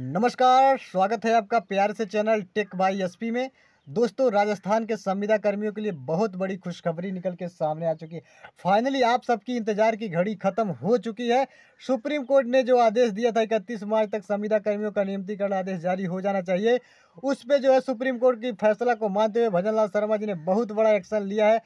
नमस्कार स्वागत है आपका प्यार से चैनल टेक बाई एसपी में दोस्तों राजस्थान के संविदा कर्मियों के लिए बहुत बड़ी खुशखबरी निकल के सामने आ चुकी है फाइनली आप सबकी इंतजार की घड़ी खत्म हो चुकी है सुप्रीम कोर्ट ने जो आदेश दिया था इकतीस मार्च तक संविदा कर्मियों का नियमितीकरण आदेश जारी हो जाना चाहिए उस पर जो है सुप्रीम कोर्ट की फैसला को मानते हुए भजन लाल शर्मा जी ने बहुत बड़ा एक्शन लिया है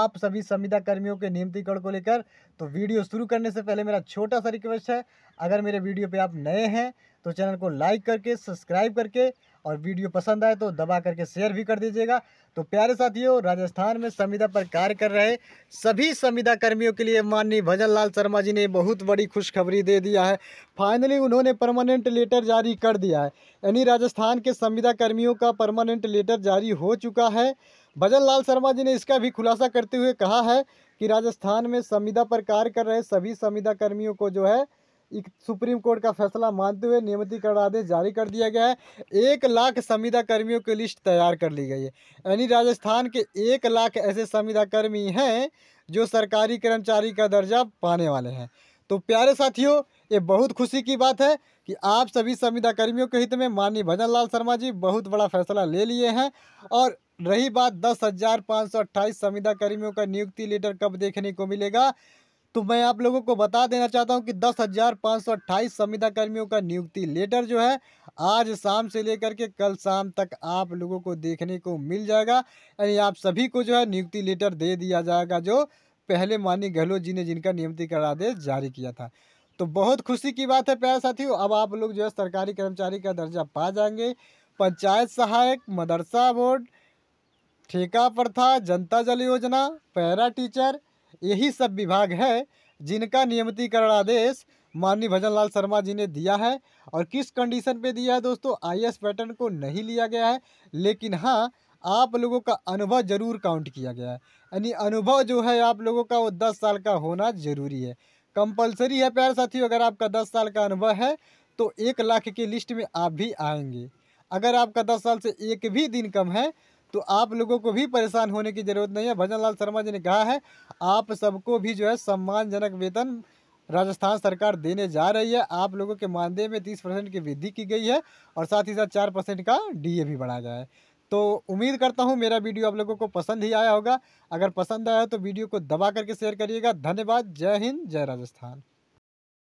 आप सभी संविदा कर्मियों के नियमितीकरण को लेकर तो वीडियो शुरू करने से पहले मेरा छोटा सा रिक्वेस्ट है अगर मेरे वीडियो पे आप नए हैं तो चैनल को लाइक करके सब्सक्राइब करके और वीडियो पसंद आए तो दबा करके शेयर भी कर दीजिएगा तो प्यारे साथियों राजस्थान में संविदा पर कार्य कर रहे सभी संविदा कर्मियों के लिए माननीय भजन लाल शर्मा जी ने बहुत बड़ी खुशखबरी दे दिया है फाइनली उन्होंने परमानेंट लेटर जारी कर दिया है यानी राजस्थान के संविदा कर्मियों का परमानेंट लेटर जारी हो चुका है भजन लाल शर्मा जी ने इसका भी खुलासा करते हुए कहा है कि राजस्थान में संविदा पर कार्य कर रहे सभी संविदा कर्मियों को जो है एक सुप्रीम कोर्ट का फैसला मानते हुए नियमितीकरण आदेश जारी कर दिया गया है एक लाख संविदा कर्मियों की लिस्ट तैयार कर ली गई है यानी राजस्थान के एक लाख ऐसे संविदा कर्मी हैं जो सरकारी कर्मचारी का दर्जा पाने वाले हैं तो प्यारे साथियों ये बहुत खुशी की बात है कि आप सभी संविदा कर्मियों के हित में माननीय भजन लाल शर्मा जी बहुत बड़ा फैसला ले लिए हैं और रही बात दस हज़ार पाँच सौ अट्ठाईस संविदा कर्मियों का नियुक्ति लेटर कब देखने को मिलेगा तो मैं आप लोगों को बता देना चाहता हूं कि दस हज़ार पाँच सौ अट्ठाईस संविदा कर्मियों का नियुक्ति लेटर जो है आज शाम से लेकर के कल शाम तक आप लोगों को देखने को मिल जाएगा यानी आप सभी को जो है नियुक्ति लेटर दे दिया जाएगा जो पहले मानी गहलोत जी ने जिनका नियमितीकरण आदेश जारी किया था तो बहुत खुशी की बात है प्यारे साथियों अब आप लोग जो है सरकारी कर्मचारी का दर्जा पा जाएंगे पंचायत सहायक मदरसा बोर्ड ठेका प्रथा जनता जल योजना पैरा टीचर यही सब विभाग है जिनका नियमितीकरण आदेश माननीय भजन लाल शर्मा जी ने दिया है और किस कंडीशन पे दिया है दोस्तों आईएएस पैटर्न को नहीं लिया गया है लेकिन हाँ आप लोगों का अनुभव जरूर काउंट किया गया है यानी अनुभव जो है आप लोगों का वो दस साल का होना जरूरी है कंपलसरी है प्यार साथियों अगर आपका दस साल का अनुभव है तो एक लाख की लिस्ट में आप भी आएंगे अगर आपका दस साल से एक भी दिन कम है तो आप लोगों को भी परेशान होने की ज़रूरत नहीं है भजन लाल शर्मा जी ने कहा है आप सबको भी जो है सम्मानजनक वेतन राजस्थान सरकार देने जा रही है आप लोगों के मानदेय में तीस परसेंट की वृद्धि की गई है और साथ ही साथ चार परसेंट का डीए भी बढ़ाया गया है तो उम्मीद करता हूँ मेरा वीडियो आप लोगों को पसंद ही आया होगा अगर पसंद आया तो वीडियो को दबा करके शेयर करिएगा धन्यवाद जय हिंद जय राजस्थान